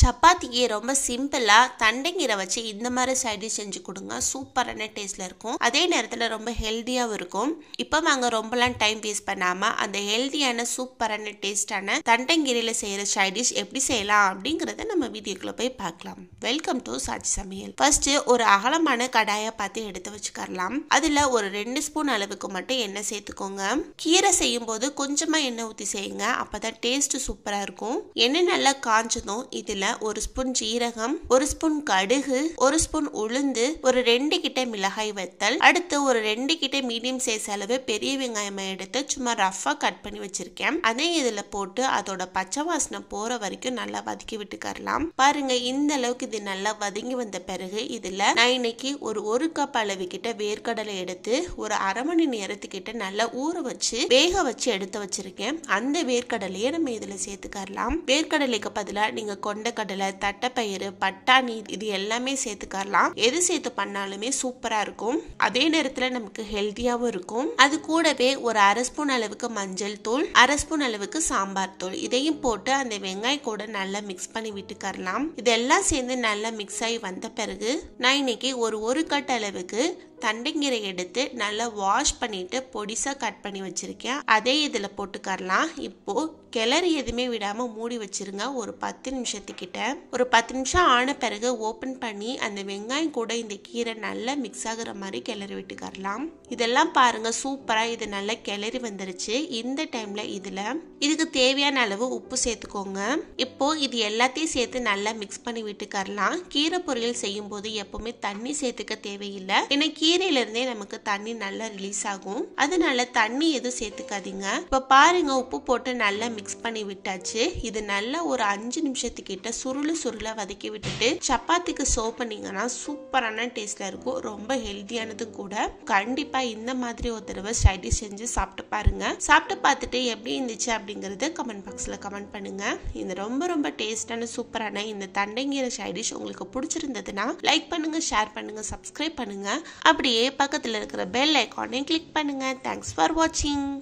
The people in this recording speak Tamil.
சப்பாத்தியை ரொம்ப சிம்பிளாக தண்டைங்கீரை வச்சு இந்த மாதிரி சைடு செஞ்சு கொடுங்க சூப்பரான டேஸ்ட்டில் இருக்கும் அதே நேரத்தில் ரொம்ப ஹெல்த்தியாகவும் இருக்கும் இப்போ நாங்கள் ரொம்பலாம் டைம் வேஸ்ட் பண்ணாமல் அந்த ஹெல்தியான சூப்பரான டேஸ்டான தண்டைங்கீரையில் செய்கிற சைடிஷ் எப்படி செய்யலாம் அப்படிங்கிறத நம்ம வீடியோக்குள்ளே போய் பார்க்கலாம் வெல்கம் டு சாட்சி சமையல் ஃபஸ்ட்டு ஒரு அகலமான கடாயை பார்த்து எடுத்து வச்சுக்கரலாம் அதில் ஒரு ரெண்டு ஸ்பூன் அளவுக்கு மட்டும் எண்ணெய் சேர்த்துக்கோங்க கீரை செய்யும் போது கொஞ்சமாக எண்ணெய் ஊற்றி செய்யுங்க அப்போ தான் டேஸ்ட்டு சூப்பராக இருக்கும் எண்ணெய் நல்லா காஞ்சதும் இதில் ஒரு ஸ்பூன் ஜீரகம் ஒரு ஸ்பூன் கடுகு ஒரு ஸ்பூன் உளுந்து ஒரு ரெண்டு கிட்ட மிளகாய் வத்தல் அடுத்து ஒரு ரெண்டு கிட்ட மீடியம் சைஸ் அளவு பெரிய வெங்காயமாக எடுத்து சும்மா ரஃபா கட் பண்ணி வச்சிருக்கேன் அதே இதுல போட்டு அதோட பச்சை வாசனை போற வரைக்கும் நல்லா வதக்கி விட்டுக்கரலாம் பாருங்க இந்த அளவுக்கு இது நல்லா வதங்கி வந்த பிறகு இதுல நான் இன்னைக்கு ஒரு ஒரு கப் அளவு கிட்ட வேர்க்கடலை எடுத்து ஒரு அரை மணி நேரத்துக்கிட்ட நல்லா ஊற வச்சு வேக வச்சு எடுத்து வச்சிருக்கேன் அந்த வேர்க்கடலையே நம்ம இதில் சேர்த்துக்கரலாம் வேர்க்கடலைக்கு பதிலாக நீங்க கொண்ட பொட்டுக்கடலை தட்டைப்பயிறு பட்டாணி இது எல்லாமே சேர்த்துக்கரலாம் எது சேர்த்து பண்ணாலுமே சூப்பராக இருக்கும் அதே நேரத்தில் நமக்கு ஹெல்த்தியாகவும் இருக்கும் அது கூடவே ஒரு அரை ஸ்பூன் அளவுக்கு மஞ்சள் தூள் அரை ஸ்பூன் அளவுக்கு சாம்பார் தூள் இதையும் போட்டு அந்த வெங்காயம் கூட நல்லா மிக்ஸ் பண்ணி விட்டுக்கரலாம் இதெல்லாம் சேர்ந்து நல்லா மிக்ஸ் ஆகி வந்த பிறகு நான் இன்னைக்கு ஒரு ஒரு கட் அளவுக்கு தண்டங்கீரை எடுத்து நல்லா வாஷ் பண்ணிவிட்டு பொடிசாக கட் பண்ணி வச்சுருக்கேன் அதே இதில் போட்டுக்கரலாம் இப்போது கிளறி எதுவுமே விடாமல் மூடி வச்சுருங்க ஒரு பத்து நிமிஷத்துக்கிட்ட ஒரு பத்து நிமிஷம் ஆன பிறகு ஓப்பன் பண்ணி அந்த வெங்காயம் கூட இந்த கீரை நல்லா மிக்ஸ் ஆகிற மாதிரி கிளறி விட்டுக்கரலாம் இதெல்லாம் பாருங்கள் சூப்பராக இது நல்லா கிளறி வந்துருச்சு இந்த டைமில் இதில் இதுக்கு தேவையான அளவு உப்பு சேர்த்துக்கோங்க இப்போது இது எல்லாத்தையும் சேர்த்து நல்லா மிக்ஸ் பண்ணி விட்டுக்கரலாம் கீரை பொரியல் செய்யும்போது எப்போவுமே தண்ணி சேர்த்துக்க தேவையில்லை ஏன்னா கீரை கீரையிலேருந்தே நமக்கு தண்ணி நல்லா ரிலீஸ் ஆகும் அதனால தண்ணி எதுவும் சேர்த்துக்காதீங்க இப்போ பாருங்க உப்பு போட்டு நல்லா மிக்ஸ் பண்ணி விட்டாச்சு இது நல்லா ஒரு அஞ்சு நிமிஷத்துக்கிட்ட சுருளு சுருள வதக்கி விட்டுட்டு சப்பாத்திக்கு சோ பண்ணீங்கன்னா சூப்பரான டேஸ்ட்ல இருக்கும் ரொம்ப ஹெல்த்தியானதும் கூட கண்டிப்பா இந்த மாதிரி ஒரு தடவை ஸ்டடி செஞ்சு சாப்பிட்டு பாருங்க சாப்பிட்டு பார்த்துட்டு எப்படி இருந்துச்சு அப்படிங்கறது கமெண்ட் பாக்ஸ்ல கமெண்ட் பண்ணுங்க இந்த ரொம்ப ரொம்ப டேஸ்டான சூப்பரான இந்த தண்டைங்கிற சைடிஷ் உங்களுக்கு பிடிச்சிருந்ததுன்னா லைக் பண்ணுங்க ஷேர் பண்ணுங்க சப்ஸ்கிரைப் பண்ணுங்க அப்படியே பக்கத்தில் இருக்கிற பெல் ஐக்கானையும் கிளிக் பண்ணுங்கள் தேங்க்ஸ் ஃபார் வாட்சிங்